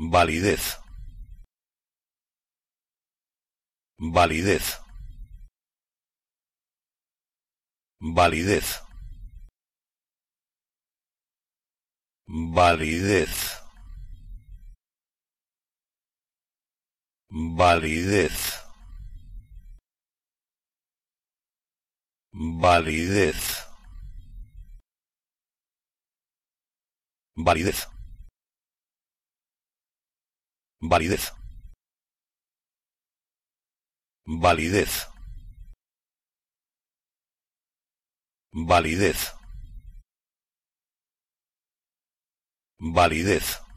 Validez. Validez. Validez. Validez. Validez. Validez. Validez validez validez validez validez